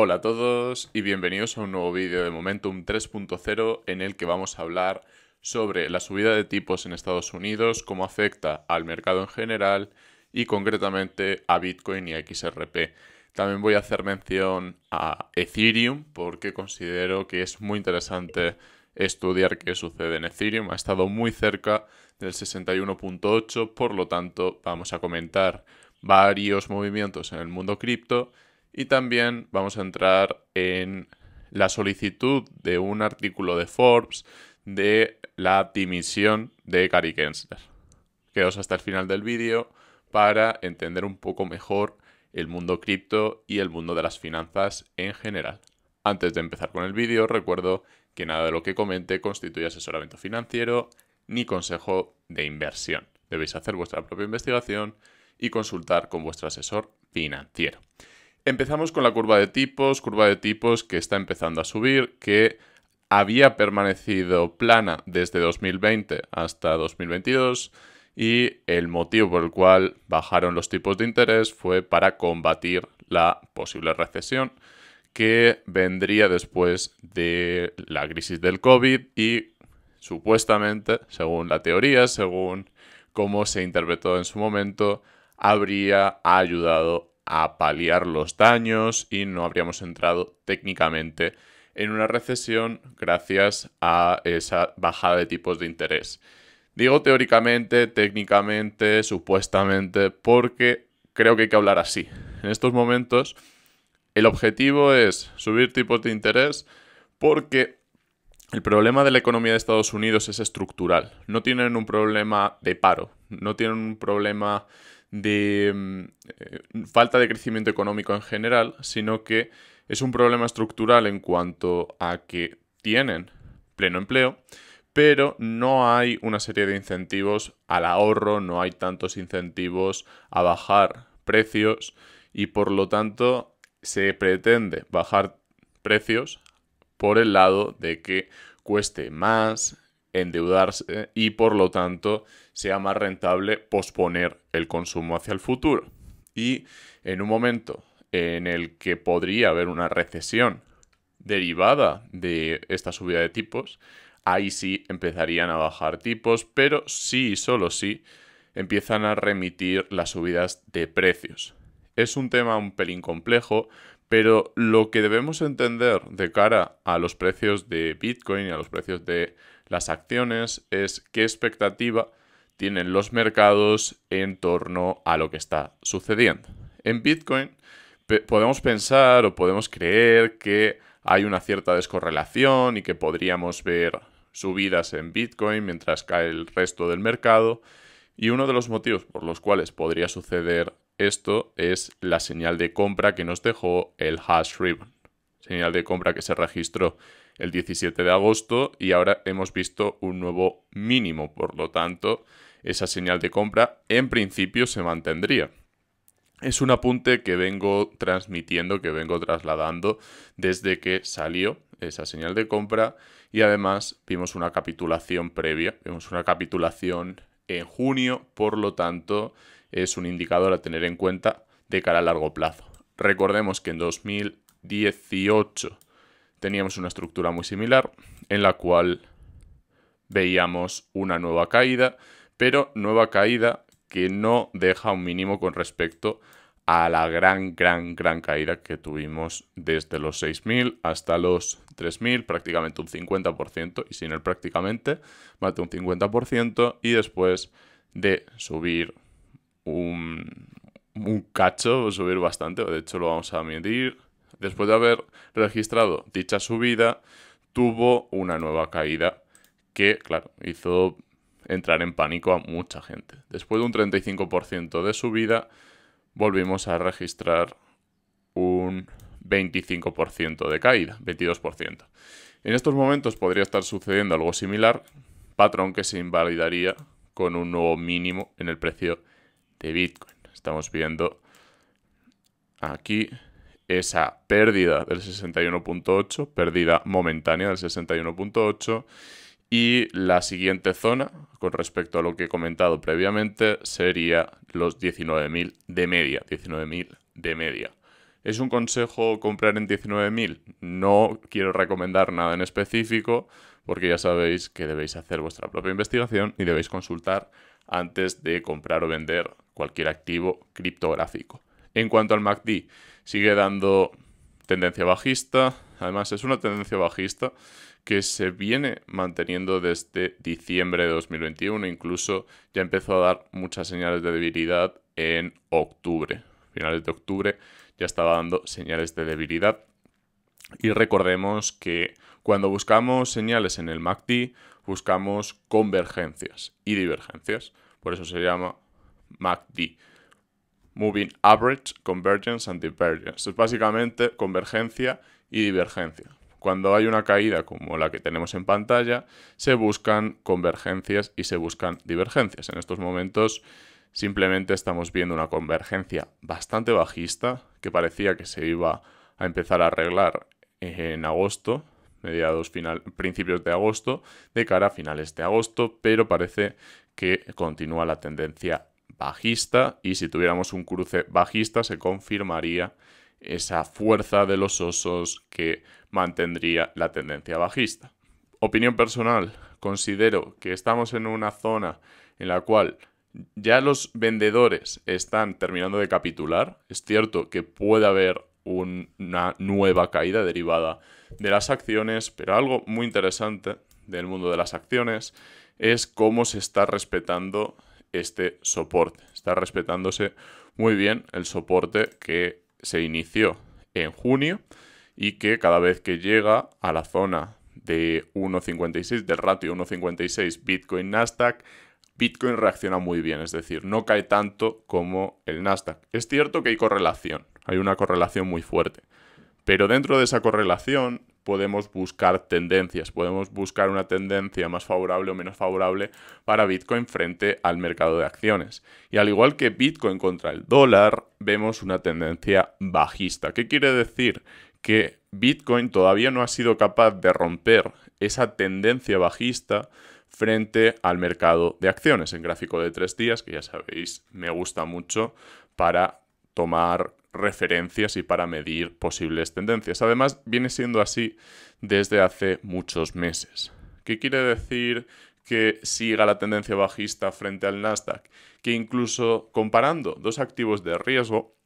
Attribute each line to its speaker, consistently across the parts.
Speaker 1: Hola a todos y bienvenidos a un nuevo vídeo de Momentum 3.0 en el que vamos a hablar sobre la subida de tipos en Estados Unidos, cómo afecta al mercado en general y concretamente a Bitcoin y XRP. También voy a hacer mención a Ethereum porque considero que es muy interesante estudiar qué sucede en Ethereum. Ha estado muy cerca del 61.8, por lo tanto vamos a comentar varios movimientos en el mundo cripto y también vamos a entrar en la solicitud de un artículo de Forbes de la dimisión de Gary Gensler. Quedaos hasta el final del vídeo para entender un poco mejor el mundo cripto y el mundo de las finanzas en general. Antes de empezar con el vídeo, recuerdo que nada de lo que comente constituye asesoramiento financiero ni consejo de inversión. Debéis hacer vuestra propia investigación y consultar con vuestro asesor financiero. Empezamos con la curva de tipos, curva de tipos que está empezando a subir, que había permanecido plana desde 2020 hasta 2022 y el motivo por el cual bajaron los tipos de interés fue para combatir la posible recesión que vendría después de la crisis del COVID y supuestamente, según la teoría, según cómo se interpretó en su momento, habría ayudado a paliar los daños y no habríamos entrado técnicamente en una recesión gracias a esa bajada de tipos de interés. Digo teóricamente, técnicamente, supuestamente, porque creo que hay que hablar así. En estos momentos, el objetivo es subir tipos de interés porque el problema de la economía de Estados Unidos es estructural. No tienen un problema de paro, no tienen un problema de mm, eh, falta de crecimiento económico en general, sino que es un problema estructural en cuanto a que tienen pleno empleo, pero no hay una serie de incentivos al ahorro, no hay tantos incentivos a bajar precios y por lo tanto se pretende bajar precios por el lado de que cueste más, endeudarse y por lo tanto sea más rentable posponer el consumo hacia el futuro. Y en un momento en el que podría haber una recesión derivada de esta subida de tipos, ahí sí empezarían a bajar tipos, pero sí y solo sí empiezan a remitir las subidas de precios. Es un tema un pelín complejo, pero lo que debemos entender de cara a los precios de Bitcoin y a los precios de las acciones es qué expectativa tienen los mercados en torno a lo que está sucediendo. En Bitcoin podemos pensar o podemos creer que hay una cierta descorrelación y que podríamos ver subidas en Bitcoin mientras cae el resto del mercado. Y uno de los motivos por los cuales podría suceder esto es la señal de compra que nos dejó el hash ribbon, señal de compra que se registró el 17 de agosto y ahora hemos visto un nuevo mínimo, por lo tanto, esa señal de compra en principio se mantendría. Es un apunte que vengo transmitiendo, que vengo trasladando desde que salió esa señal de compra y además vimos una capitulación previa, vimos una capitulación en junio, por lo tanto es un indicador a tener en cuenta de cara a largo plazo. Recordemos que en 2018 teníamos una estructura muy similar en la cual veíamos una nueva caída, pero nueva caída que no deja un mínimo con respecto a la gran, gran, gran caída que tuvimos desde los 6.000 hasta los 3.000, prácticamente un 50%, y sin él prácticamente, más de un 50%, y después de subir un, un cacho, subir bastante, de hecho lo vamos a medir, Después de haber registrado dicha subida, tuvo una nueva caída que, claro, hizo entrar en pánico a mucha gente. Después de un 35% de subida, volvimos a registrar un 25% de caída, 22%. En estos momentos podría estar sucediendo algo similar, patrón que se invalidaría con un nuevo mínimo en el precio de Bitcoin. Estamos viendo aquí esa pérdida del 61.8, pérdida momentánea del 61.8, y la siguiente zona, con respecto a lo que he comentado previamente, sería los 19.000 de media, 19.000 de media. ¿Es un consejo comprar en 19.000? No quiero recomendar nada en específico, porque ya sabéis que debéis hacer vuestra propia investigación y debéis consultar antes de comprar o vender cualquier activo criptográfico. En cuanto al MACD, sigue dando tendencia bajista. Además, es una tendencia bajista que se viene manteniendo desde diciembre de 2021. Incluso ya empezó a dar muchas señales de debilidad en octubre. Finales de octubre ya estaba dando señales de debilidad. Y recordemos que cuando buscamos señales en el MACD, buscamos convergencias y divergencias. Por eso se llama MACD. Moving Average, Convergence and Divergence. Es básicamente convergencia y divergencia. Cuando hay una caída como la que tenemos en pantalla, se buscan convergencias y se buscan divergencias. En estos momentos simplemente estamos viendo una convergencia bastante bajista que parecía que se iba a empezar a arreglar en agosto, mediados final, principios de agosto, de cara a finales de agosto, pero parece que continúa la tendencia bajista y si tuviéramos un cruce bajista se confirmaría esa fuerza de los osos que mantendría la tendencia bajista. Opinión personal, considero que estamos en una zona en la cual ya los vendedores están terminando de capitular. Es cierto que puede haber una nueva caída derivada de las acciones, pero algo muy interesante del mundo de las acciones es cómo se está respetando este soporte. Está respetándose muy bien el soporte que se inició en junio y que cada vez que llega a la zona de 1.56, del ratio 1.56 Bitcoin Nasdaq, Bitcoin reacciona muy bien, es decir, no cae tanto como el Nasdaq. Es cierto que hay correlación, hay una correlación muy fuerte, pero dentro de esa correlación podemos buscar tendencias, podemos buscar una tendencia más favorable o menos favorable para Bitcoin frente al mercado de acciones. Y al igual que Bitcoin contra el dólar, vemos una tendencia bajista. ¿Qué quiere decir? Que Bitcoin todavía no ha sido capaz de romper esa tendencia bajista frente al mercado de acciones en gráfico de tres días, que ya sabéis me gusta mucho para tomar referencias y para medir posibles tendencias. Además, viene siendo así desde hace muchos meses. ¿Qué quiere decir que siga la tendencia bajista frente al Nasdaq? Que incluso comparando dos activos de riesgo,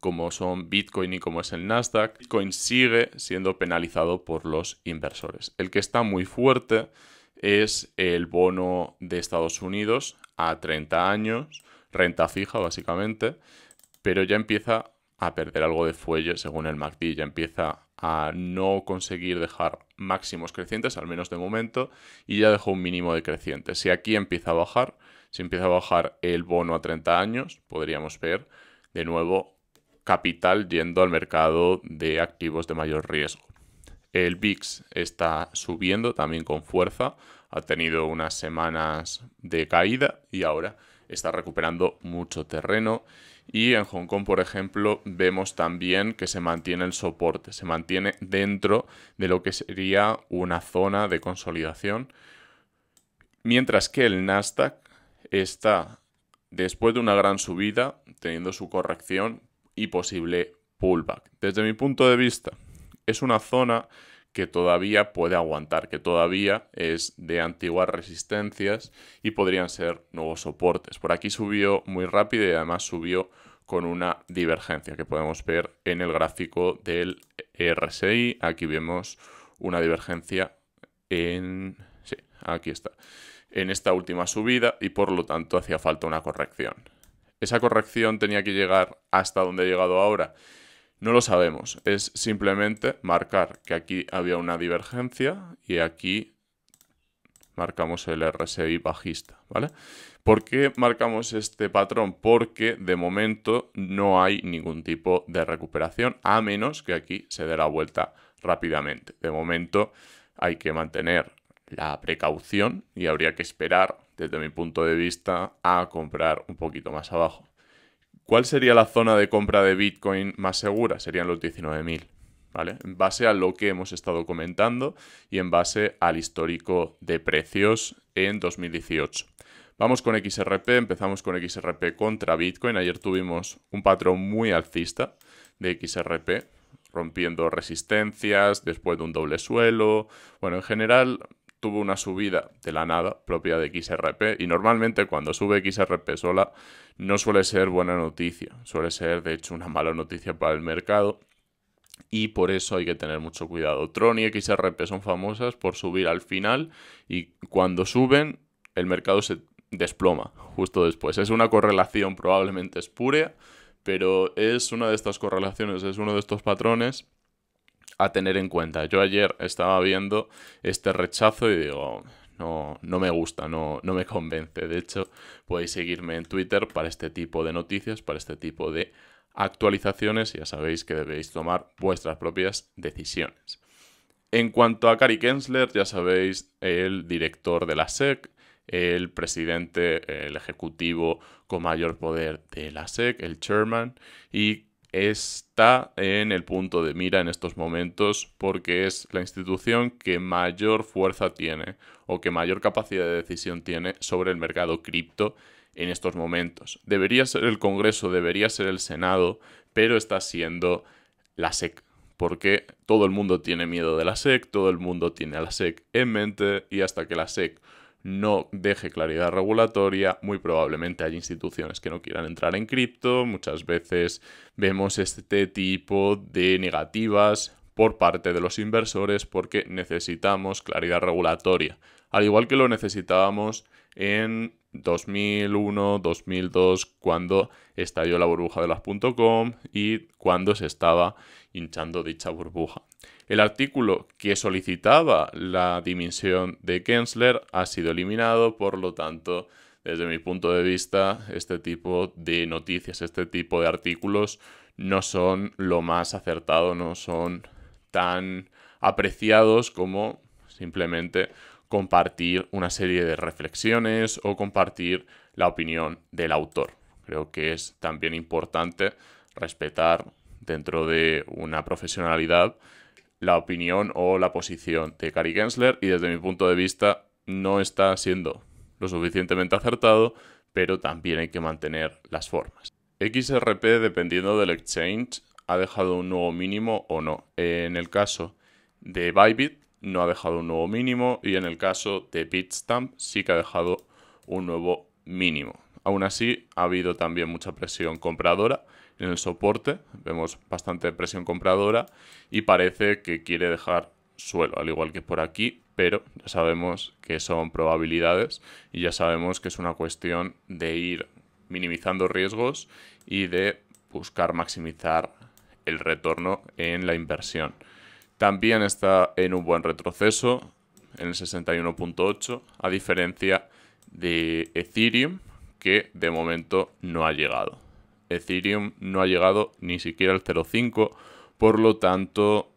Speaker 1: como son Bitcoin y como es el Nasdaq, Bitcoin sigue siendo penalizado por los inversores. El que está muy fuerte es el bono de Estados Unidos a 30 años, renta fija básicamente, pero ya empieza a perder algo de fuelle según el MACD, ya empieza a no conseguir dejar máximos crecientes, al menos de momento, y ya dejó un mínimo de crecientes. Si aquí empieza a bajar, si empieza a bajar el bono a 30 años, podríamos ver de nuevo capital yendo al mercado de activos de mayor riesgo. El VIX está subiendo también con fuerza, ha tenido unas semanas de caída y ahora está recuperando mucho terreno. Y en Hong Kong, por ejemplo, vemos también que se mantiene el soporte, se mantiene dentro de lo que sería una zona de consolidación. Mientras que el Nasdaq está, después de una gran subida, teniendo su corrección y posible pullback. Desde mi punto de vista, es una zona que todavía puede aguantar, que todavía es de antiguas resistencias y podrían ser nuevos soportes. Por aquí subió muy rápido y además subió con una divergencia que podemos ver en el gráfico del RSI. Aquí vemos una divergencia en... aquí está. En esta última subida y por lo tanto hacía falta una corrección. Esa corrección tenía que llegar hasta donde ha llegado ahora no lo sabemos, es simplemente marcar que aquí había una divergencia y aquí marcamos el RSI bajista, ¿vale? ¿Por qué marcamos este patrón? Porque de momento no hay ningún tipo de recuperación, a menos que aquí se dé la vuelta rápidamente. De momento hay que mantener la precaución y habría que esperar, desde mi punto de vista, a comprar un poquito más abajo. ¿Cuál sería la zona de compra de Bitcoin más segura? Serían los 19.000, ¿vale? En base a lo que hemos estado comentando y en base al histórico de precios en 2018. Vamos con XRP, empezamos con XRP contra Bitcoin. Ayer tuvimos un patrón muy alcista de XRP, rompiendo resistencias, después de un doble suelo. Bueno, en general tuvo una subida de la nada propia de XRP y normalmente cuando sube XRP sola no suele ser buena noticia, suele ser de hecho una mala noticia para el mercado y por eso hay que tener mucho cuidado. Tron y XRP son famosas por subir al final y cuando suben el mercado se desploma justo después. Es una correlación probablemente espúrea, pero es una de estas correlaciones, es uno de estos patrones a tener en cuenta. Yo ayer estaba viendo este rechazo y digo, no, no me gusta, no, no me convence. De hecho, podéis seguirme en Twitter para este tipo de noticias, para este tipo de actualizaciones. Ya sabéis que debéis tomar vuestras propias decisiones. En cuanto a Cary Kensler, ya sabéis, el director de la SEC, el presidente, el ejecutivo con mayor poder de la SEC, el chairman, y está en el punto de mira en estos momentos porque es la institución que mayor fuerza tiene o que mayor capacidad de decisión tiene sobre el mercado cripto en estos momentos. Debería ser el Congreso, debería ser el Senado, pero está siendo la SEC, porque todo el mundo tiene miedo de la SEC, todo el mundo tiene a la SEC en mente y hasta que la SEC no deje claridad regulatoria, muy probablemente hay instituciones que no quieran entrar en cripto, muchas veces vemos este tipo de negativas por parte de los inversores porque necesitamos claridad regulatoria, al igual que lo necesitábamos en 2001, 2002, cuando estalló la burbuja de las .com y cuando se estaba hinchando dicha burbuja. El artículo que solicitaba la dimisión de Kensler ha sido eliminado, por lo tanto, desde mi punto de vista, este tipo de noticias, este tipo de artículos no son lo más acertado, no son tan apreciados como simplemente compartir una serie de reflexiones o compartir la opinión del autor. Creo que es también importante respetar dentro de una profesionalidad la opinión o la posición de Gary Gensler y desde mi punto de vista no está siendo lo suficientemente acertado, pero también hay que mantener las formas. XRP, dependiendo del exchange, ha dejado un nuevo mínimo o no. En el caso de Bybit, no ha dejado un nuevo mínimo y en el caso de Bitstamp sí que ha dejado un nuevo mínimo. Aún así, ha habido también mucha presión compradora en el soporte, vemos bastante presión compradora y parece que quiere dejar suelo, al igual que por aquí, pero ya sabemos que son probabilidades y ya sabemos que es una cuestión de ir minimizando riesgos y de buscar maximizar el retorno en la inversión. También está en un buen retroceso, en el 61.8, a diferencia de Ethereum, que de momento no ha llegado. Ethereum no ha llegado ni siquiera al 0.5, por lo tanto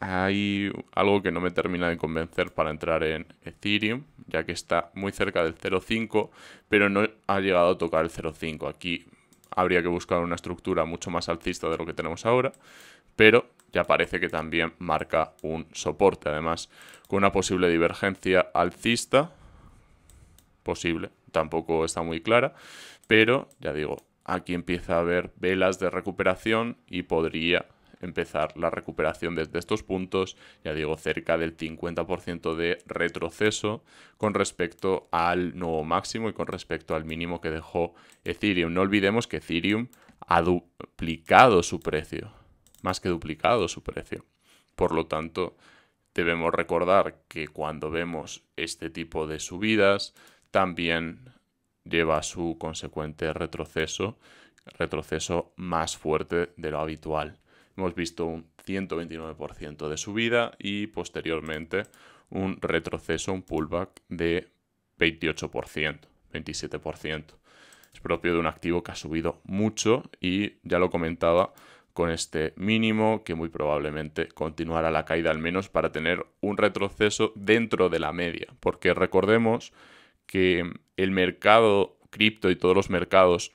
Speaker 1: hay algo que no me termina de convencer para entrar en Ethereum, ya que está muy cerca del 0.5, pero no ha llegado a tocar el 0.5. Aquí habría que buscar una estructura mucho más alcista de lo que tenemos ahora, pero ya parece que también marca un soporte, además con una posible divergencia alcista posible, tampoco está muy clara, pero ya digo, aquí empieza a haber velas de recuperación y podría empezar la recuperación desde estos puntos, ya digo, cerca del 50% de retroceso con respecto al nuevo máximo y con respecto al mínimo que dejó Ethereum. No olvidemos que Ethereum ha duplicado su precio, más que duplicado su precio. Por lo tanto, debemos recordar que cuando vemos este tipo de subidas, también lleva su consecuente retroceso, retroceso más fuerte de lo habitual. Hemos visto un 129% de subida y posteriormente un retroceso, un pullback de 28%, 27%. Es propio de un activo que ha subido mucho y ya lo comentaba con este mínimo que muy probablemente continuará la caída al menos para tener un retroceso dentro de la media. Porque recordemos que el mercado cripto y todos los mercados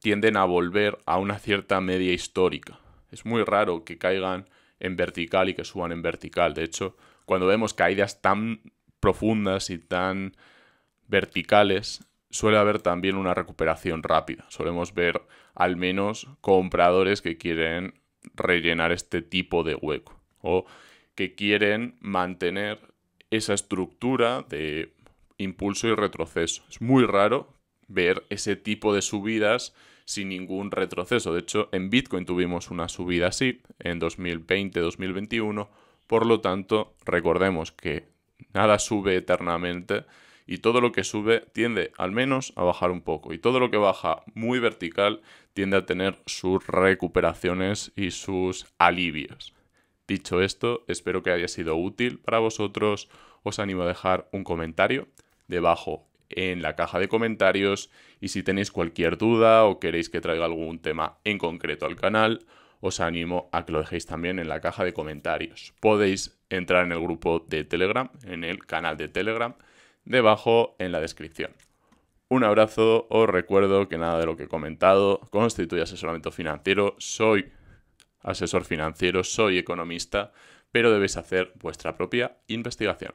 Speaker 1: tienden a volver a una cierta media histórica. Es muy raro que caigan en vertical y que suban en vertical. De hecho, cuando vemos caídas tan profundas y tan verticales, suele haber también una recuperación rápida. Solemos ver al menos compradores que quieren rellenar este tipo de hueco o que quieren mantener esa estructura de impulso y retroceso. Es muy raro ver ese tipo de subidas sin ningún retroceso. De hecho, en Bitcoin tuvimos una subida así en 2020-2021. Por lo tanto, recordemos que nada sube eternamente y todo lo que sube tiende al menos a bajar un poco y todo lo que baja muy vertical tiende a tener sus recuperaciones y sus alivios. Dicho esto, espero que haya sido útil para vosotros. Os animo a dejar un comentario debajo en la caja de comentarios y si tenéis cualquier duda o queréis que traiga algún tema en concreto al canal, os animo a que lo dejéis también en la caja de comentarios. Podéis entrar en el grupo de Telegram, en el canal de Telegram, debajo en la descripción. Un abrazo, os recuerdo que nada de lo que he comentado constituye asesoramiento financiero, soy asesor financiero, soy economista, pero debéis hacer vuestra propia investigación.